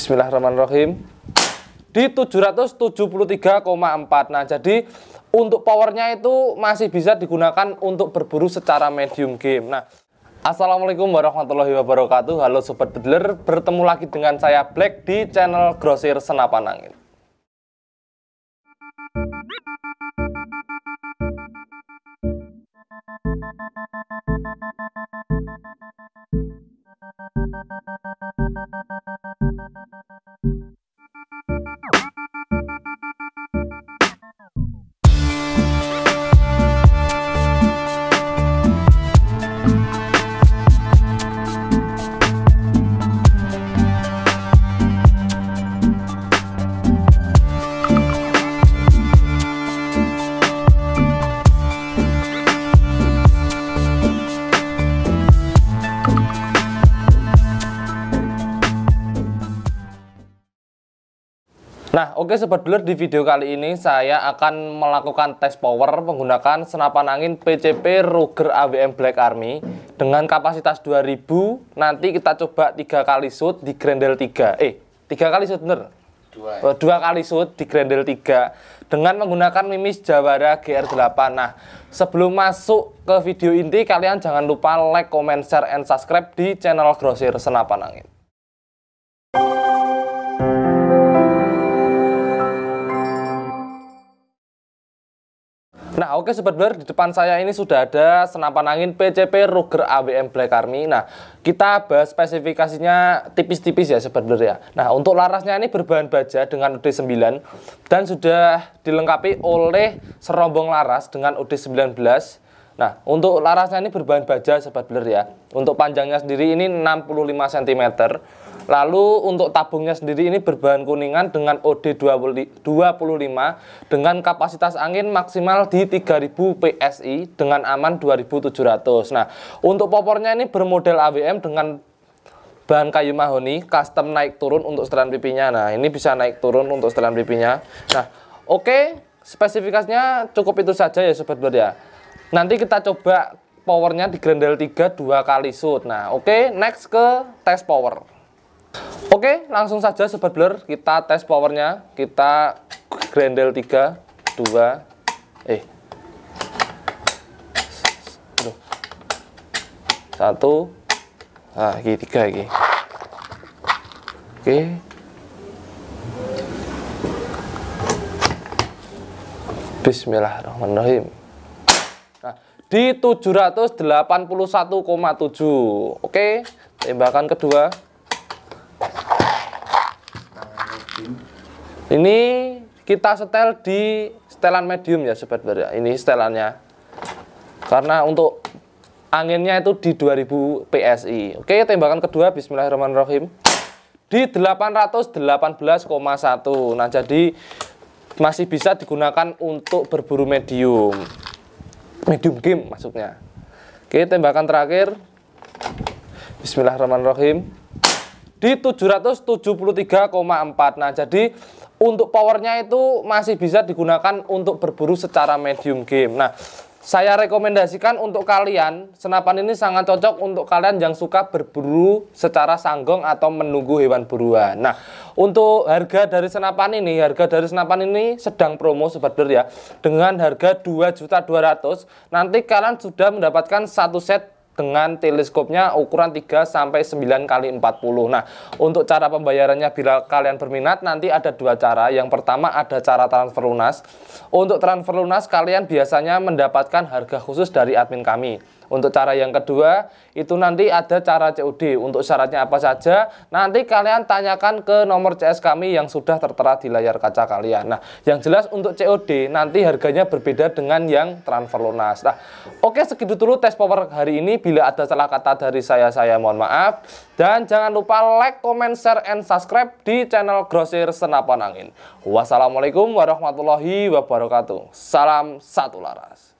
Bismillahirrahmanirrahim di 773,4 nah jadi untuk powernya itu masih bisa digunakan untuk berburu secara medium game nah Assalamualaikum warahmatullahi wabarakatuh Halo Sobat Bedler, bertemu lagi dengan saya Black di channel Grosir Senapan Angin Nah, oke okay, Sobat Blur, di video kali ini saya akan melakukan tes power menggunakan senapan angin PCP Ruger AWM Black Army dengan kapasitas 2000. Nanti kita coba tiga kali shoot di Grendel 3. Eh, tiga kali shoot bener? Dua. Oh, dua kali shoot di Grendel 3 dengan menggunakan mimis Jawara GR8. Nah, sebelum masuk ke video inti, kalian jangan lupa like, comment, share, and subscribe di channel Grosir Senapan Angin. oke Sobat di depan saya ini sudah ada senapan angin PCP Ruger AWM Black Army. Nah, kita bahas spesifikasinya tipis-tipis ya Sobat ya. Nah, untuk larasnya ini berbahan baja dengan UD9 dan sudah dilengkapi oleh serombong laras dengan UD19 Nah, untuk larasnya ini berbahan baja sobat blur ya. Untuk panjangnya sendiri ini 65 cm. Lalu untuk tabungnya sendiri ini berbahan kuningan dengan OD 25 dengan kapasitas angin maksimal di 3000 PSI dengan aman 2700. Nah, untuk popornya ini bermodel AWM dengan bahan kayu mahoni custom naik turun untuk setelan pipinya. Nah, ini bisa naik turun untuk setelan pipinya. Nah, oke, okay, spesifikasinya cukup itu saja ya sobat blur ya. Nanti kita coba powernya di Grendel 3 dua kali shoot. Nah, oke, okay, next ke test power. Oke, okay, langsung saja sobat blur kita test powernya. Kita Grendel 3 dua eh satu ah ini tiga ini oke Bismillahirrahmanirrahim di 781,7 oke tembakan kedua ini kita setel di setelan medium ya sobat ya. ini setelannya karena untuk anginnya itu di 2000 PSI oke tembakan kedua bismillahirrahmanirrahim di 818,1 nah jadi masih bisa digunakan untuk berburu medium medium game maksudnya oke tembakan terakhir Bismillahirrahmanirrahim di 773,4 nah jadi untuk powernya itu masih bisa digunakan untuk berburu secara medium game nah saya rekomendasikan untuk kalian, senapan ini sangat cocok untuk kalian yang suka berburu secara sanggong atau menunggu hewan buruan. Nah, untuk harga dari senapan ini, harga dari senapan ini sedang promo sebetulnya ya. Dengan harga 2.200, nanti kalian sudah mendapatkan satu set dengan teleskopnya ukuran 3 sampai 9 kali 40. Nah, untuk cara pembayarannya bila kalian berminat nanti ada dua cara. Yang pertama ada cara transfer lunas. Untuk transfer lunas kalian biasanya mendapatkan harga khusus dari admin kami. Untuk cara yang kedua, itu nanti ada cara COD. Untuk syaratnya apa saja, nanti kalian tanyakan ke nomor CS kami yang sudah tertera di layar kaca kalian. Nah, yang jelas untuk COD, nanti harganya berbeda dengan yang transfer lunas. Nah, oke segitu dulu tes power hari ini. Bila ada salah kata dari saya, saya mohon maaf. Dan jangan lupa like, comment, share, and subscribe di channel Grosir Senapan Angin. Wassalamualaikum warahmatullahi wabarakatuh. Salam satu laras.